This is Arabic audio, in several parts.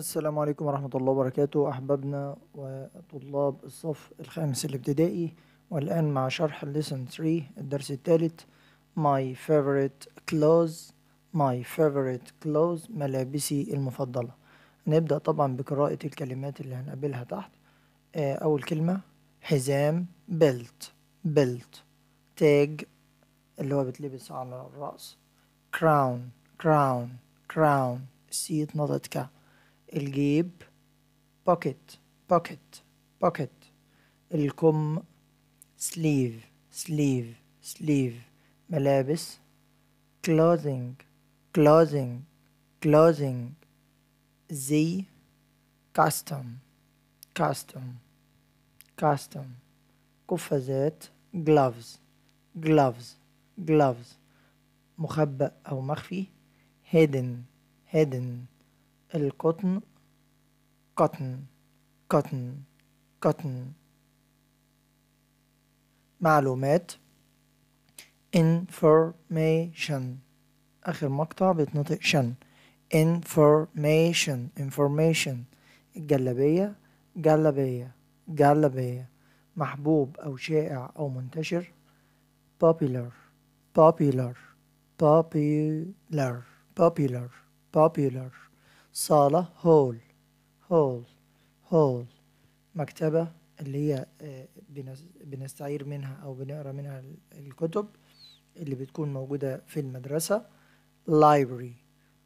السلام عليكم ورحمة الله وبركاته أحبابنا وطلاب الصف الخامس الابتدائي والآن مع شرح lesson 3 الدرس الثالث My favorite clothes My favorite clothes ملابسي المفضلة نبدأ طبعا بقراءة الكلمات اللي هنقابلها تحت آه، أول كلمة حزام بيلت بيلت تاج اللي هو بتلبس على الرأس كراون كراون كراون سيت نضت كا الجيب pocket pocket pocket الكم sleeve sleeve sleeve ملابس clothing clothing clothing زي custom custom custom قفازات gloves gloves gloves مخبأ أو مخفي hidden hidden القطن قطن قطن قطن معلومات information آخر مقطع بيتنطق شن information information الجلابية جلابية جلابية محبوب أو شائع أو منتشر popular popular popular popular popular صالة هول هول هول مكتبة اللي هي آه، بنستعير منها أو بنقرا منها الكتب اللي بتكون موجودة في المدرسة library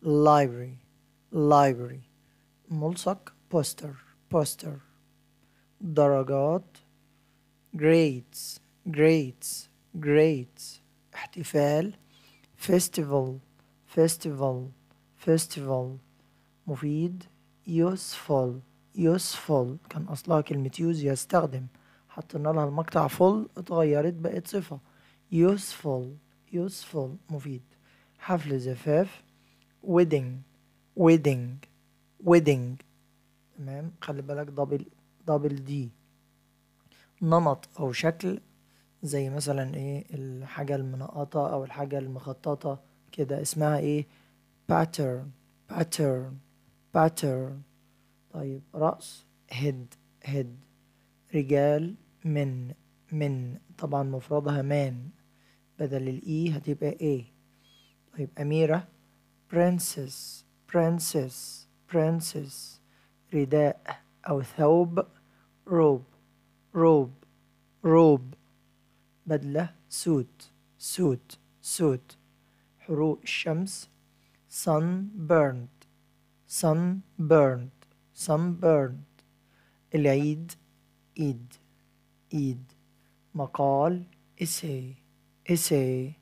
library library ملصق poster poster درجات grades grades grades احتفال festival festival festival مفيد useful useful كان أصلها كلمة use يستخدم حطينا لها المقطع full اتغيرت بقت صفة useful useful مفيد حفل زفاف wedding wedding wedding تمام خلي بالك دبل دبل دي نمط أو شكل زي مثلا ايه الحاجة المنقطة أو الحاجة المخططة كده اسمها ايه pattern pattern pattern طيب رأس head head رجال من من طبعا مفردها مان بدل الإي e هتبقى إيه طيب أميرة princess princess princess رداء أو ثوب روب روب روب بدلة سوت سوت سوت حروق الشمس sun burned sunburned sunburned العيد إيد إيد مقال essay essay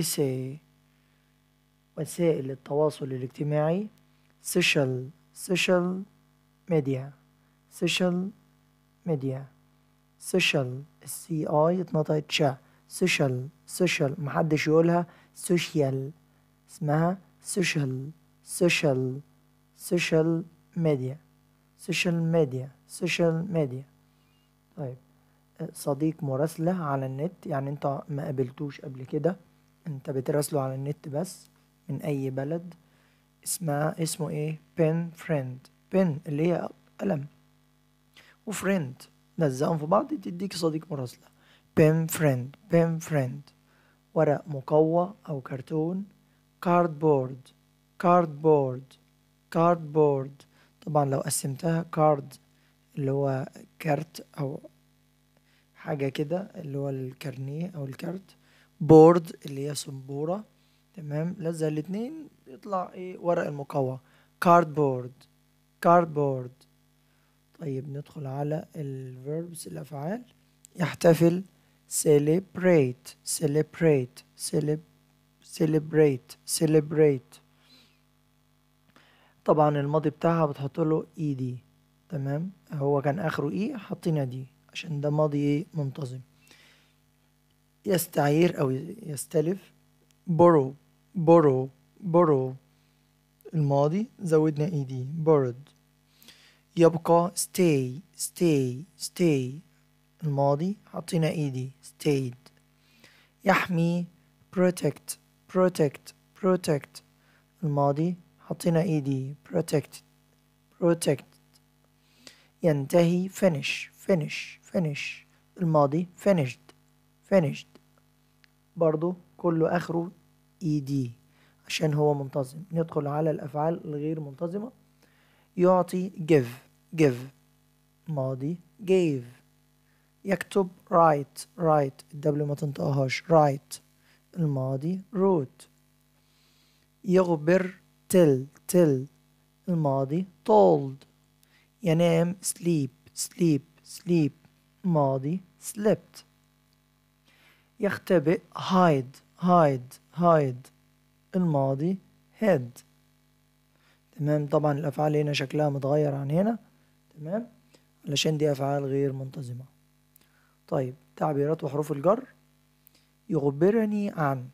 essay وسائل التواصل الاجتماعي social social media social media social السي اي اتنطقت شا social social محدش يقولها social اسمها social social سوشيال ميديا سوشيال ميديا سوشيال ميديا طيب آه، صديق مراسلة على النت يعني انت ما قابلتوش قبل كده انت بتراسله على النت بس من اي بلد اسمها اسمه ايه بين فريند بين اللي هي قلم وفريند نزقهم في بعض تديك صديق مراسلة بين فريند بين فريند ورق مقوى او كرتون كارد بورد كارد بورد بورد طبعا لو قسمتها كارد اللي هو كارت او حاجة كده اللي هو الكارنيه او الكارت بورد اللي هي سنبورة تمام لزق الاتنين يطلع ايه ورق بورد كارد بورد طيب ندخل على الverbs الافعال يحتفل celebrate celebrate celebrate celebrate طبعا الماضي بتاعها بتحط له اي e دي تمام هو كان اخره اي e، حطينا e دي عشان ده ماضي إيه؟ منتظم يستعير او يستلف borrow borrow borrow الماضي زودنا اي دي borrowed يبقى stay stay stay الماضي حطينا اي دي stayed يحمي protect protect protect الماضي حطينا ايدي protect protect ينتهي finish finish finish الماضي finished finished برضو كله اخره دي e عشان هو منتظم ندخل على الافعال الغير منتظمه يعطي give give ماضي gave يكتب write write الدبل ما تنطقهاش write الماضي wrote يخبر till till الماضي told ينام sleep sleep sleep الماضي slept يختبئ hide hide hide الماضي head تمام طبعا الأفعال هنا شكلها متغير عن هنا تمام علشان دي أفعال غير منتظمة طيب تعبيرات وحروف الجر يخبرني عن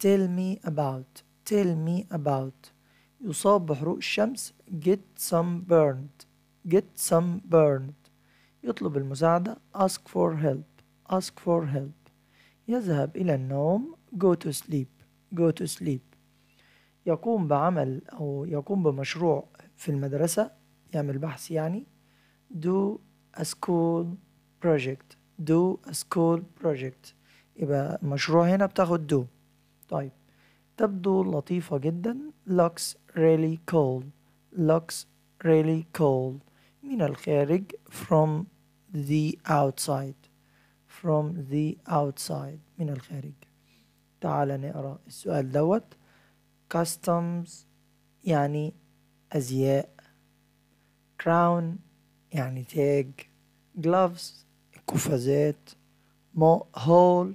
tell me about tell me about يصاب بحروق الشمس get some burned get some burned يطلب المساعدة ask for help ask for help يذهب إلى النوم go to sleep go to sleep يقوم بعمل أو يقوم بمشروع في المدرسة يعمل بحث يعني do a school project do a school project يبقى المشروع هنا بتاخد do طيب تبدو لطيفة جدا looks really cold looks really cold من الخارج from the outside from the outside من الخارج تعال نقرأ السؤال دوت customs يعني أزياء crown يعني تاج gloves قفازات hole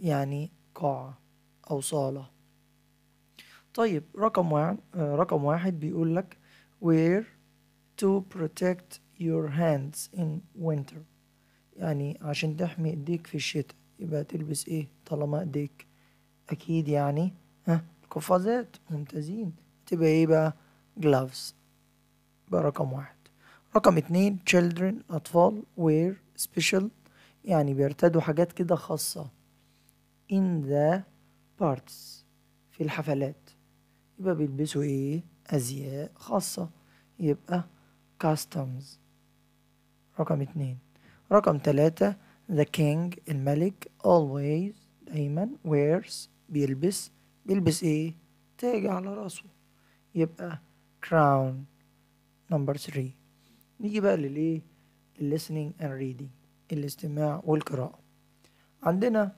يعني قاعة أو صالة طيب رقم واحد آه، رقم واحد بيقول لك where to protect your hands in winter يعني عشان تحمي ايديك في الشتاء يبقى تلبس ايه طالما ايديك اكيد يعني ها قفازات ممتازين تبقى ايه بقى gloves بقى رقم واحد رقم اتنين children اطفال wear special يعني بيرتدوا حاجات كده خاصة in the parts في الحفلات يبقى بيلبسوا ايه ازياء خاصة يبقى كاستمز رقم اتنين رقم تلاتة the king الملك always دايما wears بيلبس بيلبس ايه تاج على راسه يبقى crown number three نيجي بقى للايه listening and reading الاستماع والقراءة عندنا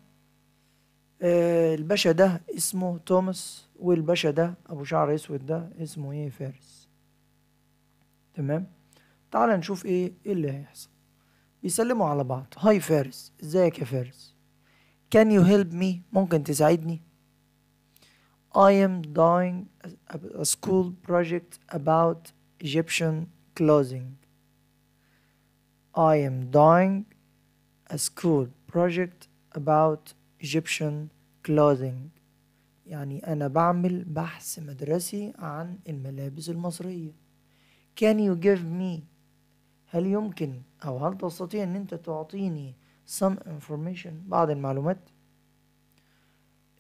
آه، الباشا ده اسمه توماس والباشا ده ابو شعر اسود ده اسمه ايه فارس تمام تعال نشوف ايه ايه اللي هيحصل بيسلموا على بعض هاي فارس ازيك يا فارس can you help me ممكن تساعدني I am doing a school project about Egyptian clothing I am doing a school project about Egyptian Clothing يعني أنا بعمل بحث مدرسي عن الملابس المصرية Can you give me هل يمكن أو هل تستطيع أن أنت تعطيني some information بعض المعلومات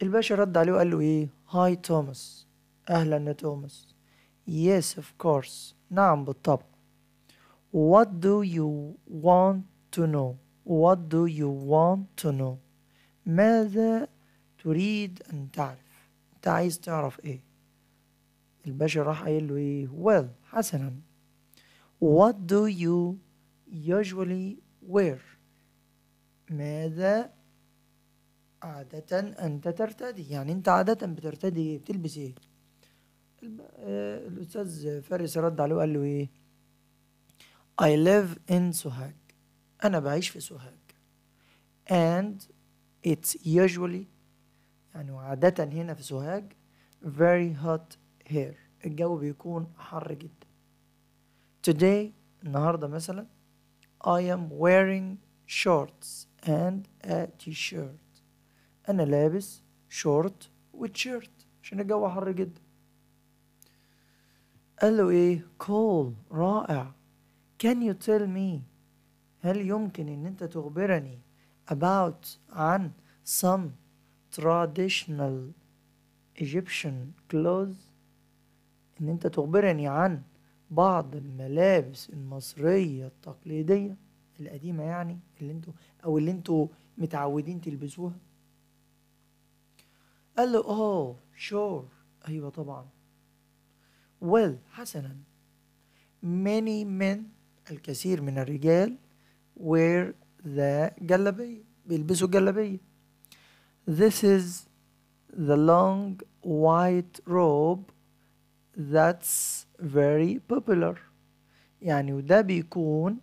الباشا رد عليه وقال له إيه هاي توماس أهلا يا توماس Yes of course نعم بالطبع What do you want to know What do you want to know ماذا تريد أن تعرف أنت عايز تعرف إيه الباشا راح قايل له إيه well حسنا what do you usually wear ماذا عادة أنت ترتدي يعني أنت عادة بترتدي إيه بتلبس إيه آه، الأستاذ فارس رد عليه وقال له إيه I live in سوهاج أنا بعيش في سوهاج and it's usually يعني عادة هنا في سوهاج very hot here الجو بيكون حر جدا today النهاردة مثلا I am wearing shorts and a t-shirt أنا لابس t-shirt عشان الجو حر جدا قال له ايه cool رائع can you tell me هل يمكن ان انت تخبرني about عن some traditional Egyptian clothes إن أنت تخبرني عن بعض الملابس المصرية التقليدية القديمة يعني اللي انتوا أو اللي انتوا متعودين تلبسوها قال له اه oh, شور أيوة طبعا well حسنا many men الكثير من الرجال wear ذا جلابية بيلبسوا جلابية This is the long white robe that's very popular يعني وده بيكون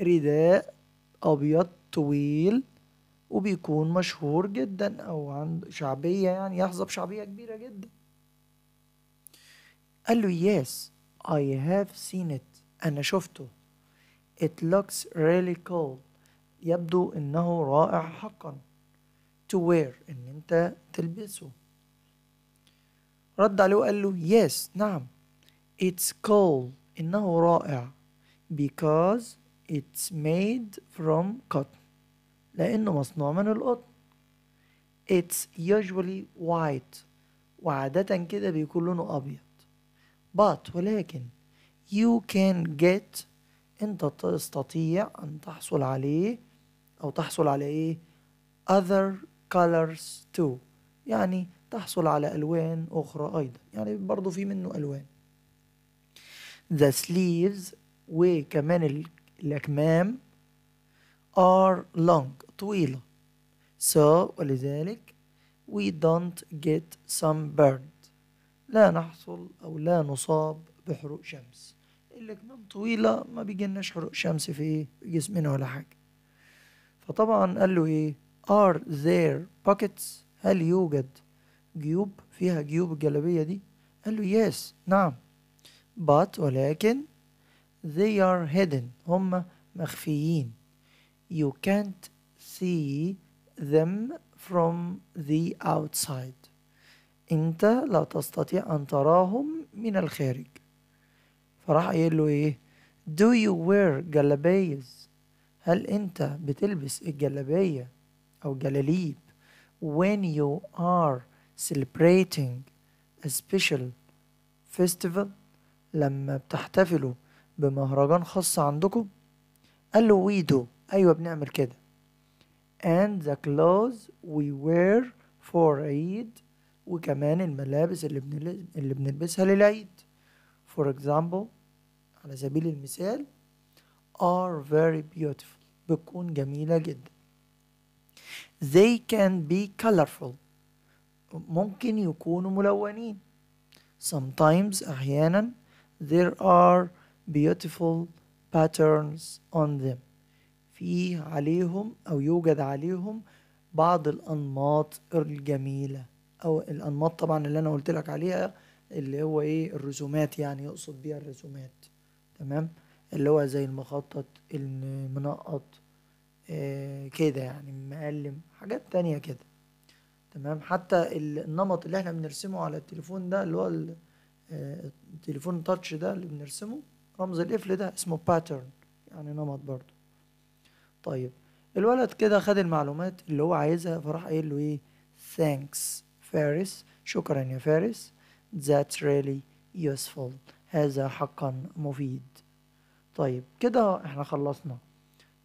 رداء أبيض طويل وبيكون مشهور جدا أو عنده شعبية يعني يحظى بشعبية كبيرة جدا قال له yes I have seen it أنا شفته it looks really cool يبدو انه رائع حقا to wear ان انت تلبسه رد عليه وقال له yes نعم it's cool انه رائع because it's made from cotton لانه مصنوع من القطن it's usually white وعادة كده بيكون لونه أبيض but ولكن you can get أنت تستطيع أن تحصل عليه أو تحصل على إيه other colors too يعني تحصل على ألوان أخرى أيضا يعني برضو في منه ألوان the sleeves وكمان الأكمام are long طويلة so ولذلك we don't get sunburned لا نحصل أو لا نصاب بحروق شمس الأكمام طويلة ما بيجيناش حروق شمس في جسمنا ولا حاجة فطبعا قال له ايه are there pockets هل يوجد جيوب فيها جيوب الجلابية دي قال له yes نعم but ولكن they are hidden هم مخفيين you can't see them from the outside انت لا تستطيع ان تراهم من الخارج فراح قايل له ايه do you wear جلابيز هل أنت بتلبس الجلابية أو جلاليب when you are celebrating a special festival لما بتحتفلوا بمهرجان خاص عندكم قال له we do أيوة بنعمل كده and the clothes we wear for Eid وكمان الملابس اللي بنلبسها للعيد for example على سبيل المثال are very beautiful بتكون جميلة جدا they can be colorful ممكن يكونوا ملونين sometimes أحيانا there are beautiful patterns on them في عليهم أو يوجد عليهم بعض الأنماط الجميلة أو الأنماط طبعا اللي أنا قلت لك عليها اللي هو إيه الرسومات يعني يقصد بيها الرسومات تمام اللي هو زي المخطط المنقط آه، كده يعني مقلم حاجات تانية كده تمام حتى النمط اللي احنا بنرسمه على التليفون ده اللي هو آه، التليفون تاتش ده اللي بنرسمه رمز القفل ده اسمه باترن يعني نمط برضو طيب الولد كده خد المعلومات اللي هو عايزها فراح قايل له ايه ثانكس فارس شكرا يا فارس ذاتس ريلي يوسفول هذا حقا مفيد طيب كده احنا خلصنا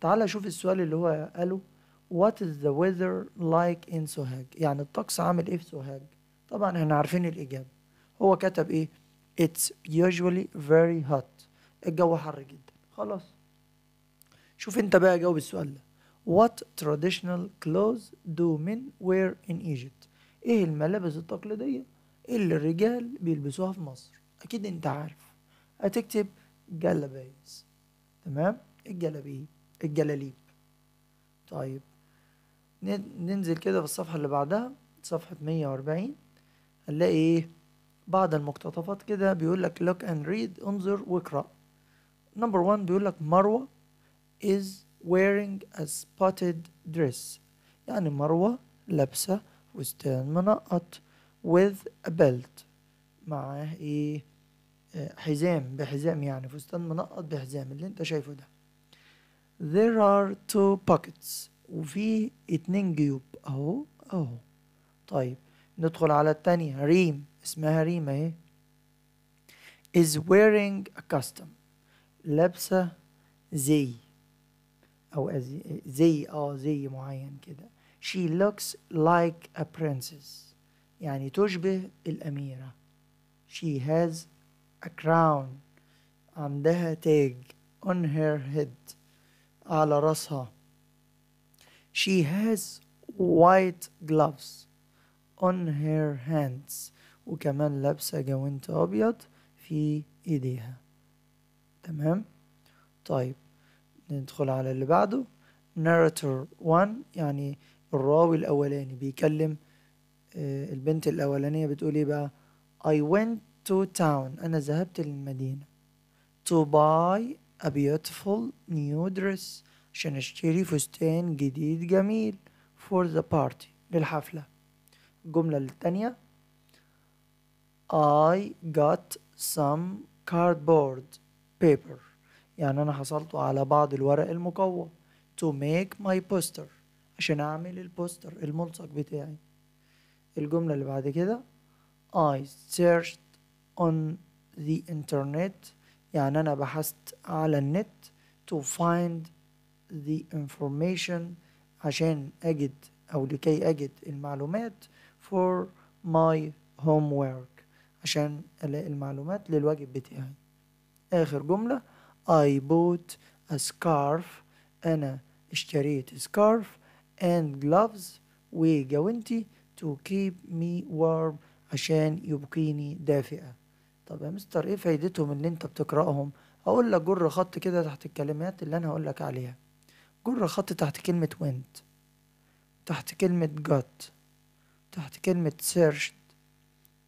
تعال شوف السؤال اللي هو قاله What is the weather like in سوهاج يعني الطقس عامل ايه في سوهاج طبعا احنا عارفين الإجابة هو كتب ايه It's usually very hot الجو حر جدا خلاص شوف انت بقى جاوب السؤال ده What traditional clothes do men wear in Egypt ايه الملابس التقليدية اللي الرجال بيلبسوها في مصر اكيد انت عارف هتكتب جلبايز تمام الجلابيب الجلاليب طيب ننزل كده في الصفحة اللي بعدها صفحة 140 هنلاقي ايه بعض المقتطفات كده بيقول لك لوك اند ريد انظر واقرأ نمبر 1 بيقول لك مروة از wearing a spotted dress يعني مروة لابسة فستان منقط with a belt معاه ايه حزام بحزام يعني فستان منقط بحزام اللي انت شايفه ده there are two pockets وفي اتنين جيوب اهو اهو طيب ندخل على التانية ريم اسمها ريم اهي is wearing a custom لابسة زي أو زي اه زي معين كده she looks like a princess يعني تشبه الأميرة she has a crown عندها تاج on her head على راسها she has white gloves on her hands وكمان لابسة جوانت أبيض في إيديها تمام طيب ندخل على اللي بعده narrator one يعني الراوي الأولاني بيكلم آه، البنت الأولانية بتقول إيه بقى I went to town أنا ذهبت للمدينة to buy a beautiful new dress عشان أشتري فستان جديد جميل for the party للحفلة الجملة التانية I got some cardboard paper يعني أنا حصلت على بعض الورق المقوى to make my poster عشان أعمل البوستر الملصق بتاعي الجملة اللي بعد كده I searched on the internet يعني أنا بحثت على النت to find the information عشان أجد أو لكي أجد المعلومات for my homework عشان ألاقي المعلومات للواجب بتاعي آخر جملة I bought a scarf أنا اشتريت scarf and gloves وجوانتي to keep me warm عشان يبقيني دافئة طب يا مستر ايه فايدتهم ان انت بتقراهم اقول لك جر خط كده تحت الكلمات اللي انا هقول لك عليها جر خط تحت كلمة went تحت كلمة got تحت كلمة searched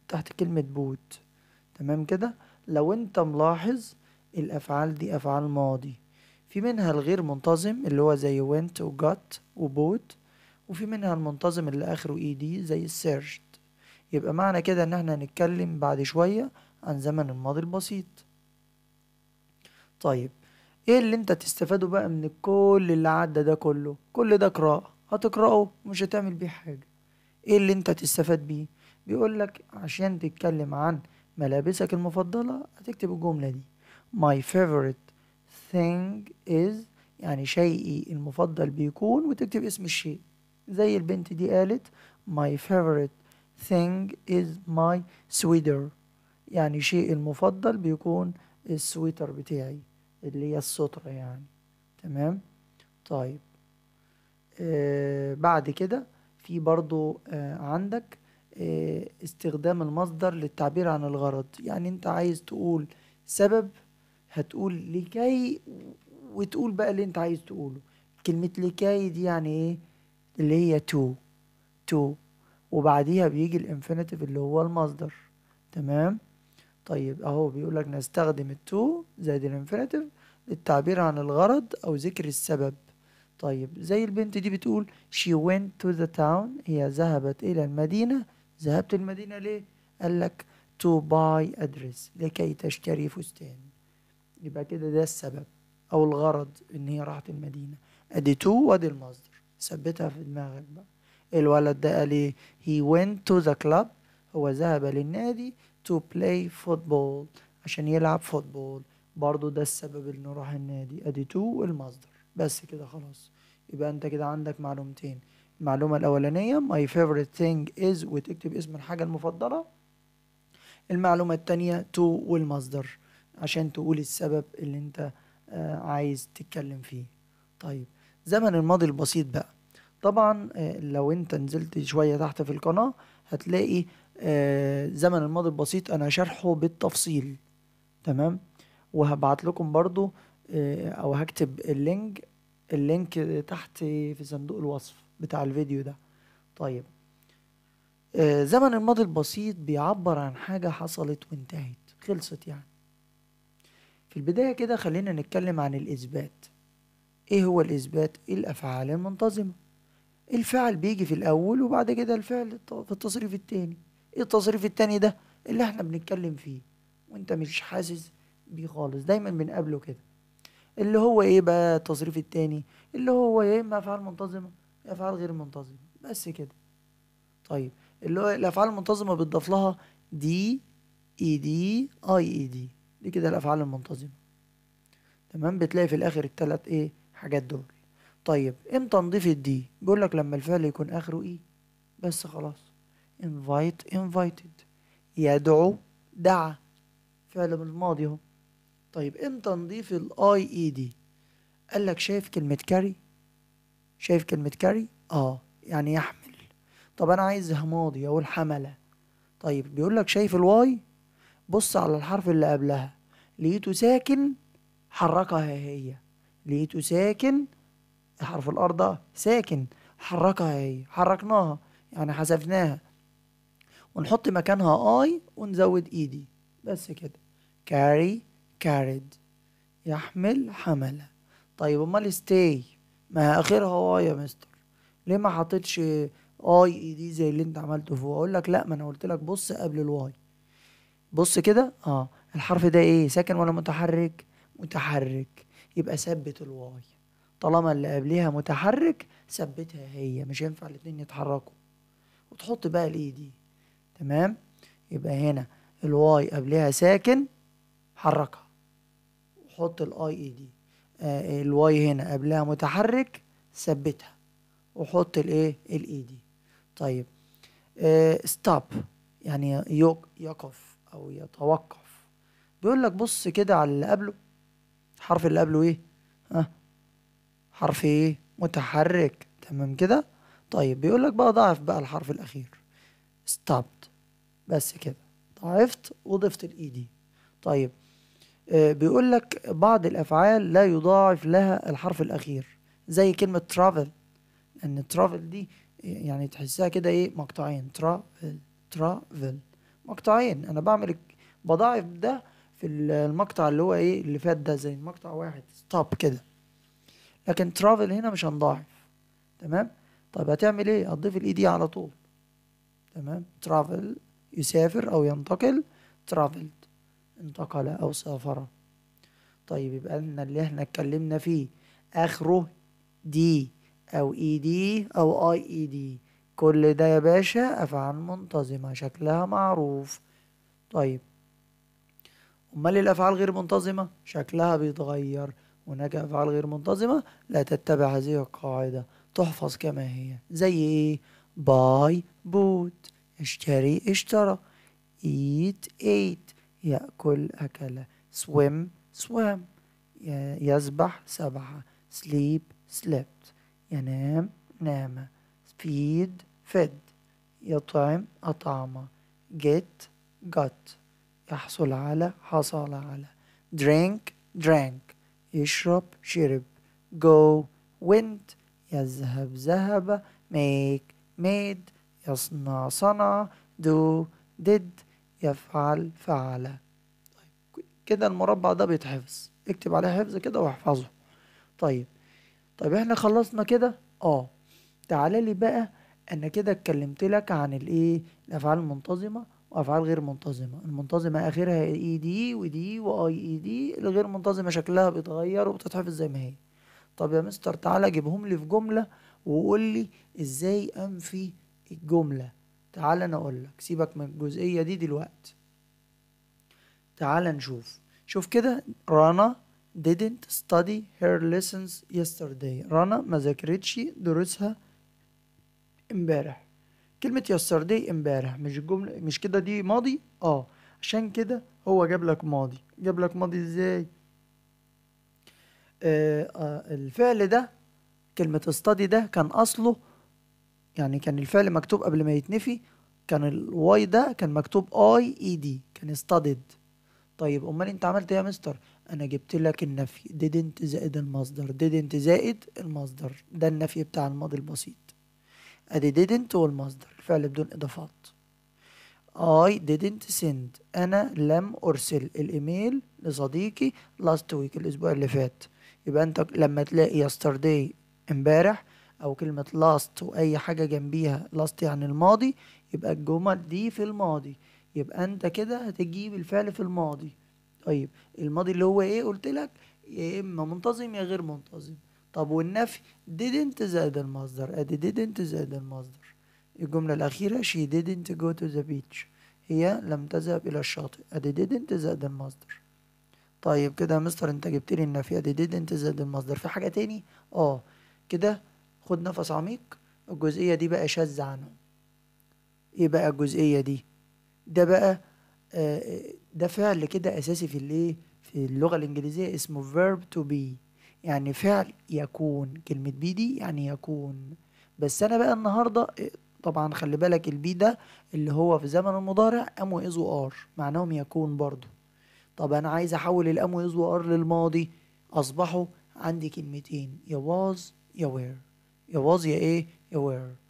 تحت كلمة boot تمام كده لو انت ملاحظ الافعال دي افعال ماضي في منها الغير منتظم اللي هو زي went و got و boot وفي منها المنتظم اللي اخره اي e دي زي searched يبقى معنى كده ان احنا هنتكلم بعد شوية عن زمن الماضي البسيط طيب ايه اللي انت تستفاده بقى من كل اللي عدى ده كله كل ده قراءة هتقرأه ومش هتعمل بيه حاجة ايه اللي انت تستفاد بيه بيقولك عشان تتكلم عن ملابسك المفضلة هتكتب الجملة دي my favorite thing is يعني شيئي المفضل بيكون وتكتب اسم الشيء زي البنت دي قالت my favorite thing is my sweater يعني شيء المفضل بيكون السويتر بتاعي اللي هي السترة يعني تمام طيب آه بعد كده في برضو آه عندك آه استخدام المصدر للتعبير عن الغرض يعني انت عايز تقول سبب هتقول لكي وتقول بقى اللي انت عايز تقوله كلمة لكي دي يعني ايه اللي هي تو تو وبعديها بيجي الانفينيتيف اللي هو المصدر تمام طيب اهو بيقول لك نستخدم التو زائد الانفينيتيف للتعبير عن الغرض او ذكر السبب طيب زي البنت دي بتقول she went to the town هي ذهبت الى المدينه ذهبت المدينه ليه قال لك to buy a dress لكي تشتري فستان يبقى كده ده السبب او الغرض ان هي راحت المدينه ادي تو وادي المصدر ثبتها في دماغك بقى الولد ده قال ايه he went to the club هو ذهب للنادي to play football عشان يلعب فوتبول برضو ده السبب اللي نروح النادي ادي تو المصدر بس كده خلاص يبقى انت كده عندك معلومتين المعلومة الأولانية my favorite thing is وتكتب اسم الحاجة المفضلة المعلومة التانية to والمصدر عشان تقول السبب اللي انت آه، عايز تتكلم فيه طيب زمن الماضي البسيط بقى طبعا آه، لو انت نزلت شوية تحت في القناة هتلاقي آه، زمن الماضي البسيط انا شرحه بالتفصيل تمام وهبعت لكم برضو آه، او هكتب اللينك اللينك تحت في صندوق الوصف بتاع الفيديو ده طيب آه، زمن الماضي البسيط بيعبر عن حاجة حصلت وانتهت خلصت يعني في البداية كده خلينا نتكلم عن الإثبات إيه هو الإثبات؟ الأفعال المنتظمة الفعل بيجي في الأول وبعد كده الفعل في التصريف التاني ايه التصريف التاني ده اللي احنا بنتكلم فيه وانت مش حاسس بيه خالص دايما بنقابله كده اللي هو ايه بقى التصريف التاني اللي هو يا إيه، اما افعال منتظمه يا افعال غير منتظمه بس كده طيب اللي هو الافعال المنتظمه بتضاف لها دي اي دي اي اي دي دي كده الافعال المنتظمه تمام بتلاقي في الاخر التلات ايه حاجات دول طيب امتى نضيف الدي بيقول لك لما الفعل يكون اخره اي e. بس خلاص invite invited يدعو دعا فعل من الماضي اهو طيب امتى نضيف الاي اي دي e قال لك شايف كلمة كاري شايف كلمة كاري اه يعني يحمل طب انا عايزها ماضي اقول حملة طيب بيقول لك شايف الواي بص على الحرف اللي قبلها لقيته ساكن حركها هي لقيته ساكن حرف الارض ساكن حركها هي حركناها يعني حذفناها ونحط مكانها اي ونزود اي e دي بس كده كاري كارد يحمل حمل طيب امال ستاي ما اخرها اي يا مستر ليه ما حطيتش اي اي دي زي اللي انت عملته فوق اقول لك لا ما انا قلت لك بص قبل الواي بص كده اه الحرف ده ايه ساكن ولا متحرك متحرك يبقى ثبت الواي طالما اللي قبلها متحرك ثبتها هي مش هينفع الاتنين يتحركوا وتحط بقى الاي دي e تمام يبقى هنا الواي قبلها ساكن حركها وحط الاي اي آه، دي الواي هنا قبلها متحرك ثبتها وحط الايه الاي دي e طيب ستوب آه، يعني يقف او يتوقف بيقول لك بص كده على اللي قبله الحرف اللي قبله ايه ها حرف ايه متحرك تمام كده طيب بيقول لك بقى ضعف بقى الحرف الاخير ستوبت بس كده ضعفت وضفت الإيدي طيب آه بيقول لك بعض الأفعال لا يضاعف لها الحرف الأخير زي كلمة ترافل ان ترافل دي يعني تحسها كده إيه مقطعين ترافل ترافل مقطعين أنا بعمل بضاعف ده في المقطع اللي هو إيه اللي فات ده زي مقطع واحد ستوب كده لكن ترافل هنا مش هنضاعف تمام طيب هتعمل إيه هتضيف الإيدي على طول تمام ترافل يسافر أو ينتقل traveled انتقل أو سافر طيب يبقى لنا اللي احنا اتكلمنا فيه آخره دي أو إي e دي أو أي إي دي كل ده يا باشا أفعال منتظمة شكلها معروف طيب أمال الأفعال غير منتظمة شكلها بيتغير هناك أفعال غير منتظمة لا تتبع هذه القاعدة تحفظ كما هي زي إيه باي بوت اشتري اشترى eat ate يأكل أكل swim swam يسبح سبح sleep slept ينام نام feed fed يطعم أطعم get got يحصل على حصل على drink drank يشرب شرب go went يذهب ذهب make made يصنع صنع دو ديد يفعل فعل طيب كده المربع ده بيتحفظ اكتب عليه حفظ كده واحفظه طيب طيب احنا خلصنا كده اه تعالى لي بقى انا كده اتكلمت لك عن الايه الافعال المنتظمه وافعال غير منتظمه المنتظمه اخرها اي دي ودي واي اي دي الغير منتظمه شكلها بيتغير وبتتحفظ زي ما هي طب يا مستر تعالى جيبهم لي في جمله وقول لي ازاي انفي الجملة تعال أنا أقول لك سيبك من الجزئية دي دلوقتي تعال نشوف شوف كده رنا didn't study her lessons yesterday رانا ما ذاكرتش دروسها امبارح كلمة yesterday امبارح مش الجملة مش كده دي ماضي اه عشان كده هو جاب لك ماضي جاب لك ماضي ازاي آه آه الفعل ده كلمة study ده كان أصله يعني كان الفعل مكتوب قبل ما يتنفي كان الواي ده كان مكتوب اي اي دي كان استادد طيب امال انت عملت ايه يا مستر انا جبت لك النفي didn't زائد المصدر didn't زائد المصدر ده النفي بتاع الماضي البسيط ادي didn't والمصدر الفعل بدون اضافات I didn't send أنا لم أرسل الإيميل لصديقي last week الأسبوع اللي فات يبقى أنت لما تلاقي yesterday امبارح او كلمه لاست واي حاجه جنبيها لاست يعني الماضي يبقى الجمل دي في الماضي يبقى انت كده هتجيب الفعل في الماضي طيب الماضي اللي هو ايه قلت لك يا اما منتظم يا غير منتظم طب والنفي didn't زائد المصدر ادي didn't زائد المصدر الجمله الاخيره she didn't go to the beach هي لم تذهب الى الشاطئ ادي didn't زائد المصدر طيب كده يا مستر انت جبت لي النفي ادي didn't زائد المصدر في حاجه تاني اه كده خد نفس عميق الجزئية دي بقى شاذ عنه ايه بقى الجزئية دي ده بقى آه، آه، ده فعل كده أساسي في الايه في اللغة الإنجليزية اسمه verb to be يعني فعل يكون كلمة بي دي يعني يكون بس أنا بقى النهاردة آه، طبعا خلي بالك البي ده اللي هو في زمن المضارع ام واز وار معناهم يكون برضو طب انا عايز احول الام واز وار للماضي اصبحوا عندي كلمتين يا was يا وير يا واز يا ايه يا were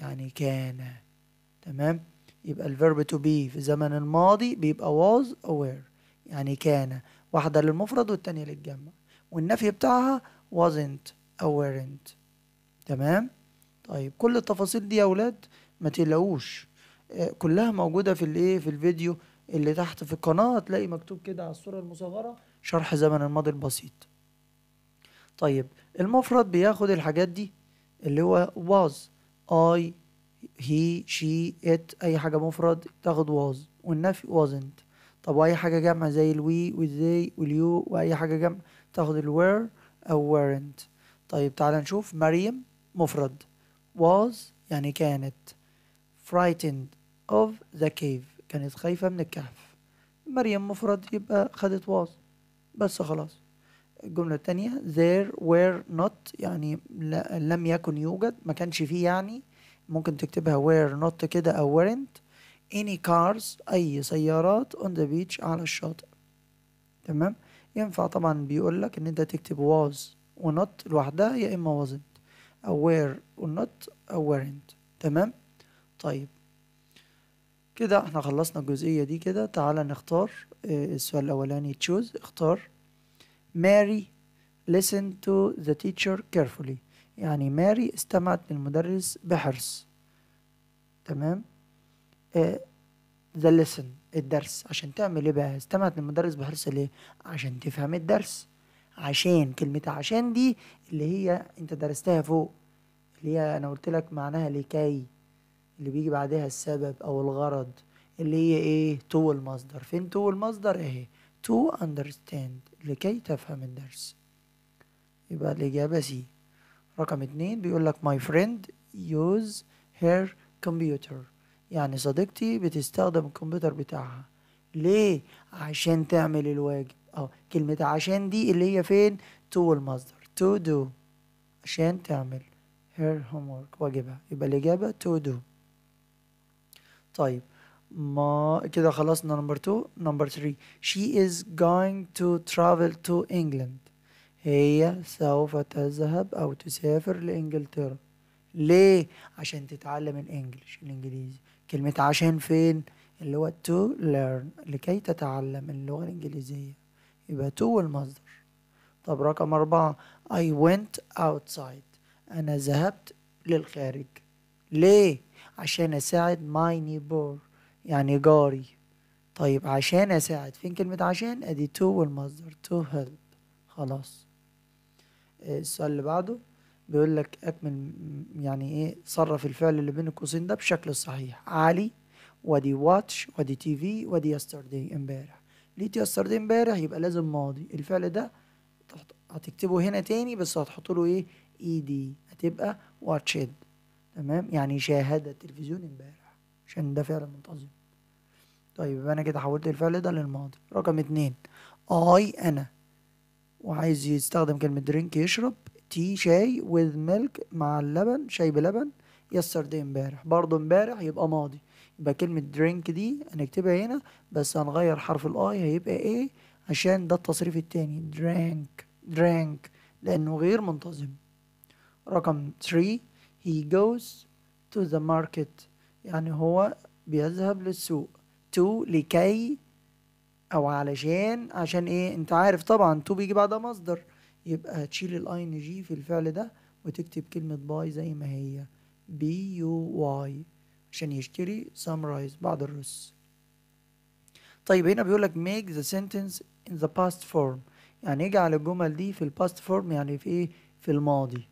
يعني كان تمام يبقى الفيرب تو بي في زمن الماضي بيبقى was أو were يعني كان واحدة للمفرد والتانية للجمع والنفي بتاعها wasn't أو weren't تمام طيب كل التفاصيل دي يا ولاد ما تقلقوش آه، كلها موجودة في الايه في الفيديو اللي تحت في القناة هتلاقي مكتوب كده على الصورة المصغرة شرح زمن الماضي البسيط طيب المفرد بياخد الحاجات دي اللي هو was I he she it أي حاجة مفرد تاخد was والنفي wasn't طب وأي حاجة جمع زي الوي والذي واليو وأي حاجة جمع تاخد الوير أو weren't طيب تعالى نشوف مريم مفرد was يعني كانت frightened of the cave كانت خايفة من الكهف مريم مفرد يبقى خدت was بس خلاص الجملة التانية there were not يعني لم يكن يوجد ما كانش فيه يعني ممكن تكتبها were not كده أو weren't any cars أي سيارات on the beach على الشاطئ تمام ينفع طبعا بيقول لك إن أنت تكتب was و not لوحدها يا إما wasn't أو were و not أو weren't تمام طيب كده احنا خلصنا الجزئية دي كده تعالى نختار آه، السؤال الأولاني تشوز اختار ماري listen to the teacher carefully يعني ماري استمعت للمدرس بحرص تمام ذا آه، uh, lesson الدرس عشان تعمل ايه بقى استمعت للمدرس بحرص ليه عشان تفهم الدرس عشان كلمة عشان دي اللي هي انت درستها فوق اللي هي انا قلت لك معناها لكي اللي بيجي بعدها السبب او الغرض اللي هي ايه تو المصدر فين تو المصدر اهي to understand لكي تفهم الدرس يبقى الإجابة سي رقم اتنين بيقول لك my friend use her computer يعني صديقتي بتستخدم الكمبيوتر بتاعها ليه عشان تعمل الواجب اه كلمة عشان دي اللي هي فين تو المصدر تو دو عشان تعمل her homework واجبها يبقى الإجابة to do طيب ما كده خلصنا نمبر 2 نمبر 3 she is going to travel to England هي سوف تذهب أو تسافر لإنجلترا ليه؟ عشان تتعلم الإنجليش الإنجليزي كلمة عشان فين؟ اللي هو to learn لكي تتعلم اللغة الإنجليزية يبقى to المصدر طب رقم أربعة I went outside أنا ذهبت للخارج ليه؟ عشان أساعد my neighbor يعني جاري طيب عشان أساعد فين كلمة عشان أدي تو والمصدر تو هيلب خلاص آه، السؤال اللي بعده بيقول لك أكمل يعني إيه صرف الفعل اللي بين القوسين ده بشكل صحيح علي ودي واتش ودي تي في ودي يسترداي امبارح ليت يسترداي امبارح يبقى لازم ماضي الفعل ده هتكتبه هنا تاني بس هتحط له ايه اي e دي هتبقى واتشد تمام يعني شاهد التلفزيون امبارح عشان ده فعل منتظم طيب يبقى انا كده حولت الفعل ده للماضي رقم اتنين اي انا وعايز يستخدم كلمة درينك يشرب تي شاي with milk مع اللبن شاي بلبن yesterday امبارح برضه امبارح يبقى ماضي يبقى كلمة درينك دي هنكتبها هنا بس هنغير حرف الاي هيبقى ايه عشان ده التصريف التاني درينك درينك لأنه غير منتظم رقم 3 he goes to the market يعني هو بيذهب للسوق تو لكي او علشان عشان ايه انت عارف طبعا تو بيجي بعدها مصدر يبقى تشيل الاي ان جي في الفعل ده وتكتب كلمة باي زي ما هي بي يو واي عشان يشتري سامرايز بعد الرس طيب هنا بيقول لك make the sentence in the past form يعني اجعل الجمل دي في الباست فورم يعني في ايه في الماضي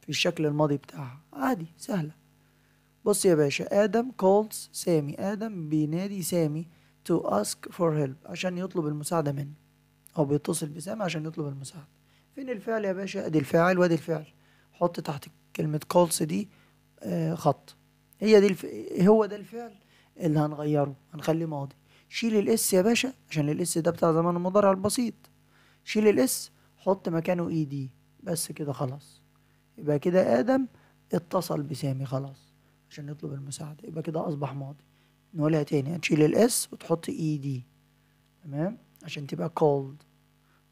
في الشكل الماضي بتاعها عادي سهله بص يا باشا آدم calls سامي آدم بينادي سامي to ask for help عشان يطلب المساعدة منه أو بيتصل بسامي عشان يطلب المساعدة فين الفعل يا باشا أدي الفاعل وأدي الفعل حط تحت كلمة calls دي آه خط هي دي الف... هو ده الفعل اللي هنغيره هنخليه ماضي شيل الاس يا باشا عشان الاس ده بتاع زمان المضارع البسيط شيل الاس حط مكانه اي e دي بس كده خلاص يبقى كده ادم اتصل بسامي خلاص عشان نطلب المساعدة يبقى كده أصبح ماضي نقولها تاني هتشيل الإس وتحط إي e دي تمام عشان تبقى كولد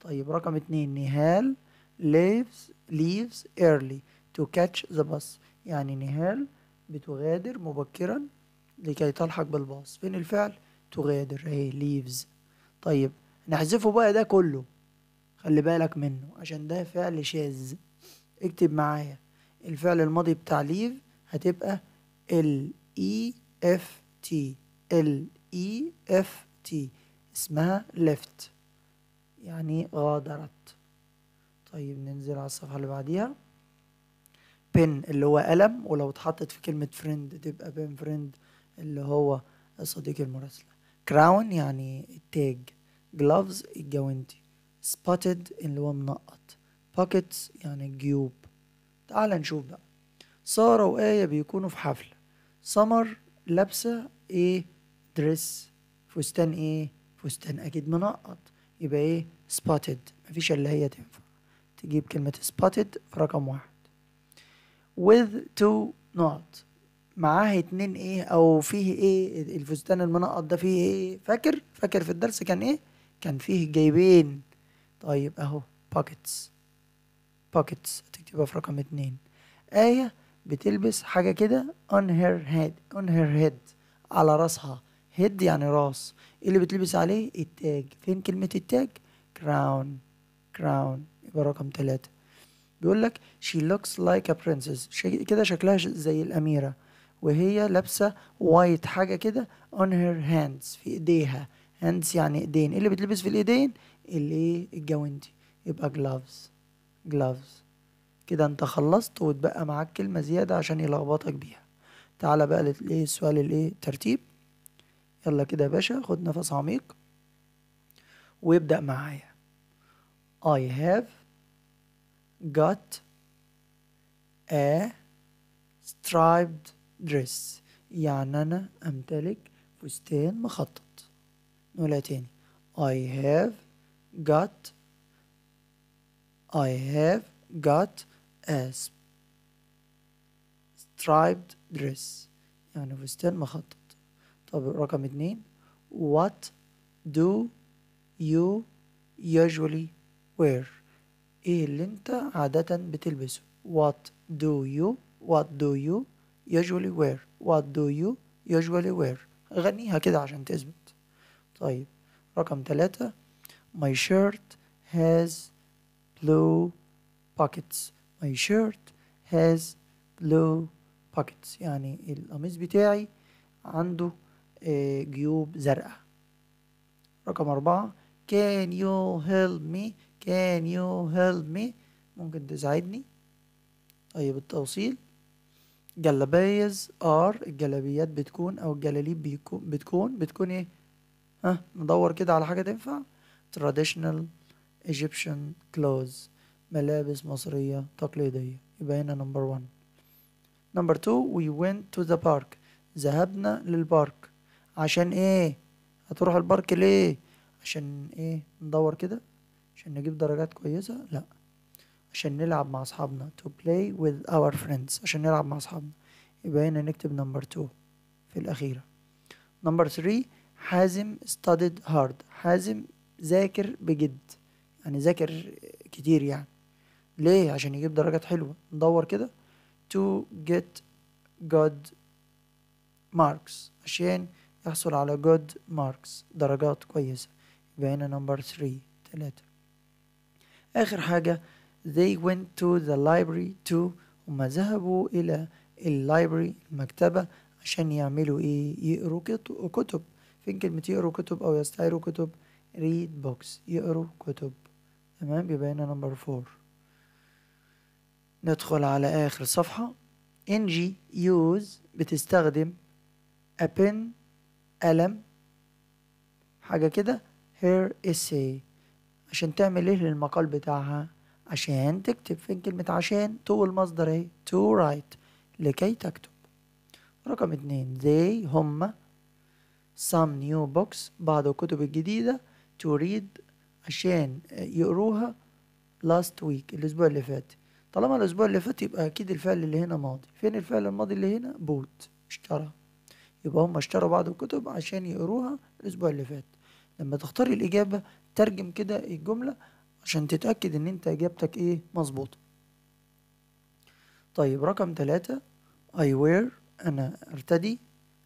طيب رقم اتنين نهال leaves leaves early to catch the bus يعني نهال بتغادر مبكرا لكي تلحق بالباص فين الفعل تغادر اهي leaves طيب نحذفه بقى ده كله خلي بالك منه عشان ده فعل شاذ اكتب معايا الفعل الماضي بتاع leave هتبقى ال اي اف تي ال اي اف تي اسمها ليفت يعني غادرت طيب ننزل على الصفحة اللي بعديها بن اللي هو قلم ولو اتحطت في كلمة فريند تبقى بن فريند اللي هو صديق المراسلة كراون يعني التاج جلافز الجوانتي سبوتد اللي هو منقط pockets يعني الجيوب تعال نشوف بقى سارة وآية بيكونوا في حفلة سمر لابسه ايه دريس فستان ايه فستان اكيد منقط يبقى ايه سبوتد مفيش اللي هي تنفع تجيب كلمة سبوتد في رقم واحد with two نوت معاه اتنين ايه او فيه ايه الفستان المنقط ده فيه ايه فاكر فاكر في الدرس كان ايه كان فيه جايبين طيب اهو pockets pockets هتكتبها في رقم اتنين آية بتلبس حاجة كده on her head on her head على راسها head يعني راس إيه اللي بتلبس عليه التاج فين كلمة التاج crown crown يبقى رقم ثلاثة بيقول لك she looks like a princess كده شكلها زي الأميرة وهي لابسة وايت حاجة كده on her hands في ايديها hands يعني ايدين إيه اللي بتلبس في الايدين اللي الجوانتي يبقى gloves gloves كده انت خلصت وتبقى معاك كلمة زيادة عشان يلخبطك بيها تعالى بقى للايه السؤال الايه ترتيب يلا كده يا باشا خد نفس عميق وابدأ معايا I have got a striped dress يعني أنا أمتلك فستان مخطط نقولها تاني I have got I have got a striped dress يعني فستان مخطط طب رقم اتنين what do you usually wear ايه اللي انت عادة بتلبسه what do you what do you usually wear what do you usually wear غنيها كده عشان تثبت طيب رقم ثلاثة my shirt has blue pockets my shirt has blue pockets يعني القميص بتاعي عنده آه، جيوب زرقاء رقم أربعة can you help me can you help me ممكن تساعدني طيب التوصيل جلابيز ار الجلابيات بتكون او الجلاليب بتكون بتكون ايه ها ندور كده على حاجه تنفع traditional Egyptian clothes ملابس مصرية تقليدية يبقى هنا نمبر 1 نمبر 2 we went to the park ذهبنا للبارك عشان ايه هتروح البارك ليه عشان ايه ندور كده عشان نجيب درجات كويسة لا عشان نلعب مع اصحابنا to play with our friends عشان نلعب مع اصحابنا يبقى هنا نكتب نمبر 2 في الأخيرة نمبر 3 حازم studied hard حازم ذاكر بجد يعني ذاكر كتير يعني ليه عشان يجيب درجات حلوة ندور كده to get good marks عشان يحصل على good marks درجات كويسة يبقى هنا نمبر 3 تلاتة آخر حاجة they went to the library to هما ذهبوا إلى اللايبرري المكتبة عشان يعملوا إيه يقروا كتب فين كلمة يقروا كتب أو يستعيروا كتب read books يقروا كتب تمام يبقى هنا نمبر 4 ندخل على آخر صفحة ng use بتستخدم a pen قلم حاجة كده her essay عشان تعمل ايه للمقال بتاعها عشان تكتب فين كلمة عشان تو المصدر ايه to write لكي تكتب رقم اتنين they هم some new books بعض الكتب الجديدة to read عشان يقروها last week الأسبوع اللي فات طالما الأسبوع اللي فات يبقى أكيد الفعل اللي هنا ماضي فين الفعل الماضي اللي هنا بوت اشترى يبقى هم اشتروا بعض الكتب عشان يقروها الأسبوع اللي فات لما تختار الإجابة ترجم كده الجملة عشان تتأكد إن أنت إجابتك إيه مظبوطة طيب رقم تلاتة I wear أنا أرتدي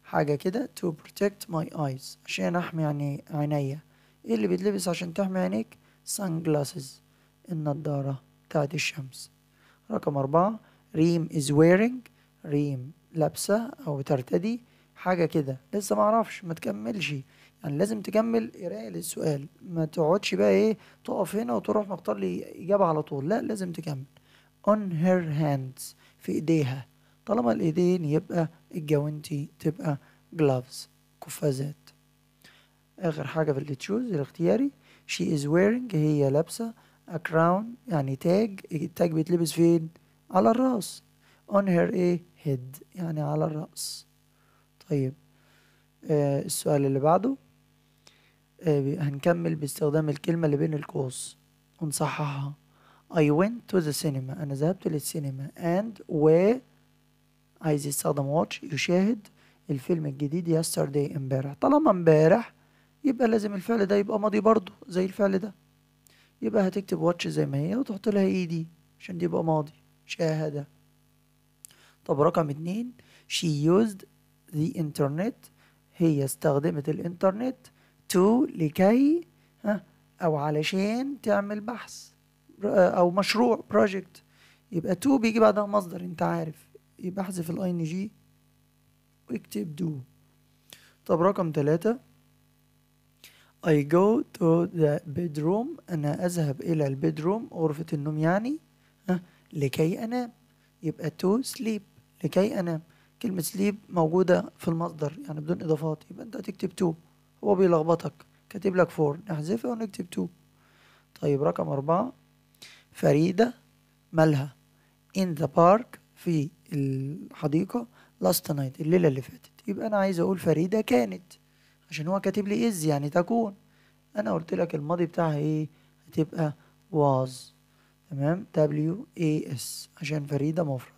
حاجة كده to protect my eyes عشان أحمي يعني عينيا إيه اللي بتلبس عشان تحمي عينيك sunglasses النضارة بتاعت الشمس رقم أربعة ريم is wearing ريم لابسة أو ترتدي حاجة كده لسه معرفش ما تكملش يعني لازم تكمل قراية للسؤال ما تقعدش بقى ايه تقف هنا وتروح مختار لي إجابة على طول لا لازم تكمل on her hands في إيديها طالما الإيدين يبقى الجوانتي تبقى gloves قفازات آخر حاجة في اللي تشوز الاختياري she is wearing هي لابسة crown يعني تاج التاج بيتلبس فين على الراس on her ايه head يعني على الراس طيب آه السؤال اللي بعده آه هنكمل باستخدام الكلمة اللي بين القوس ونصححها I went to the cinema أنا ذهبت للسينما and و عايز يستخدم watch يشاهد الفيلم الجديد yesterday امبارح طالما امبارح يبقى لازم الفعل ده يبقى ماضي برضه زي الفعل ده يبقى هتكتب واتش زي ما هي وتحط لها اي دي عشان دي يبقى ماضي شاهدة طب رقم اتنين she used the internet هي استخدمت الانترنت to لكي ها او علشان تعمل بحث او مشروع project يبقى to بيجي بعدها مصدر انت عارف يبقى احذف الاي ing جي واكتب do طب رقم تلاتة I go to the bedroom أنا أذهب إلى البيدروم غرفة النوم يعني أه، لكي أنام يبقى to sleep لكي أنام كلمة sleep موجودة في المصدر يعني بدون إضافات يبقى أنت هتكتب to هو بيلخبطك كاتب لك فور نحذفها ونكتب تو طيب رقم أربعة فريدة مالها in the park في الحديقة last night الليلة اللي فاتت يبقى أنا عايز أقول فريدة كانت عشان هو كاتب لي إز يعني تكون أنا قلت لك الماضي بتاعها إيه هتبقى was تمام W A S عشان فريدة مفرد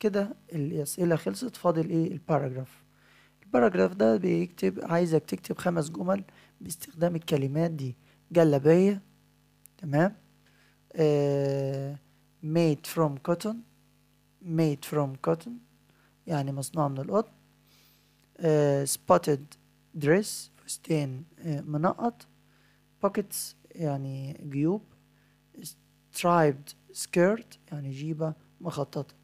كده الأسئلة خلصت فاضل إيه الباراجراف الباراجراف ده بيكتب عايزك تكتب خمس جمل باستخدام الكلمات دي جلابية تمام آه made from cotton made from cotton يعني مصنوع من القطن آه spotted دريس فستان آه، منقط بوكيتس يعني جيوب سترايبد سكيرت يعني جيبة مخططة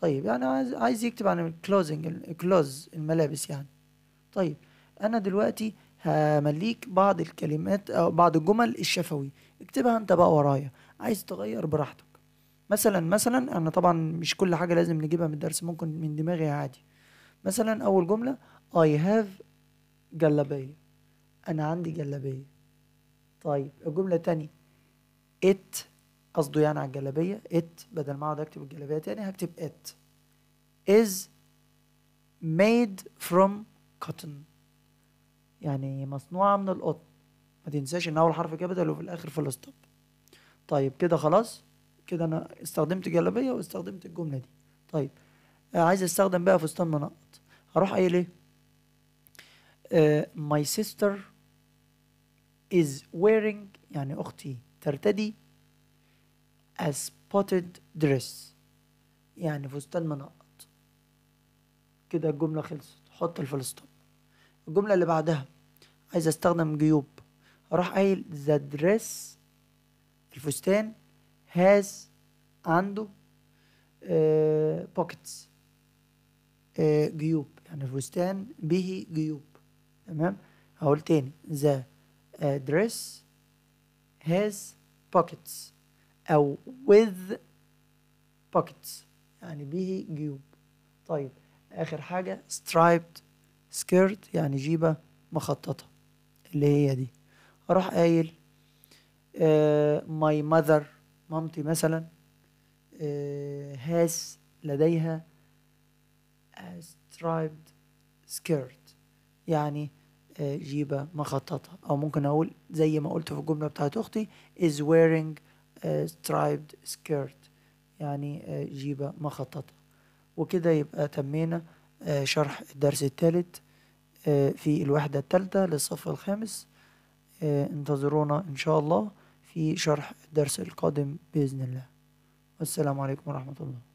طيب يعني عايز عايز يكتب عن الكلوزنج الكلوز الملابس يعني طيب انا دلوقتي همليك بعض الكلمات او بعض الجمل الشفوي اكتبها انت بقى ورايا عايز تغير براحتك مثلا مثلا انا طبعا مش كل حاجه لازم نجيبها من الدرس ممكن من دماغي عادي مثلا اول جمله I have جلابية أنا عندي جلابية طيب الجملة التانية ات قصده يعني على الجلابية ات بدل ما أقعد أكتب الجلابية تاني هكتب ات is made from cotton يعني مصنوعة من القطن ما تنساش إن أول حرف كابيتال وفي الآخر فول ستوب طيب كده خلاص كده أنا استخدمت جلابية واستخدمت الجملة دي طيب عايز استخدم بقى فستان منقط هروح قايل ايه Uh, my sister is wearing يعني أختي ترتدي a spotted dress يعني فستان منقط كده الجملة خلصت حط الفلسطين الجملة اللي بعدها عايز استخدم جيوب راح قايل the dress الفستان has عنده بوكيتس uh, uh, جيوب يعني الفستان به جيوب تمام هقول تاني the dress has pockets أو with pockets يعني به جيوب طيب آخر حاجة striped skirt يعني جيبة مخططة اللي هي دي أروح قايل uh, my mother مامتي مثلا uh, has لديها a striped skirt يعني جيبة مخططة أو ممكن أقول زي ما قلت في الجملة بتاعت أختي is wearing striped skirt يعني آه، جيبة مخططة وكده يبقى تمينا آه، شرح الدرس الثالث آه، في الوحدة الثالثة للصف الخامس انتظرونا إن شاء الله في شرح الدرس القادم بإذن الله والسلام عليكم ورحمة الله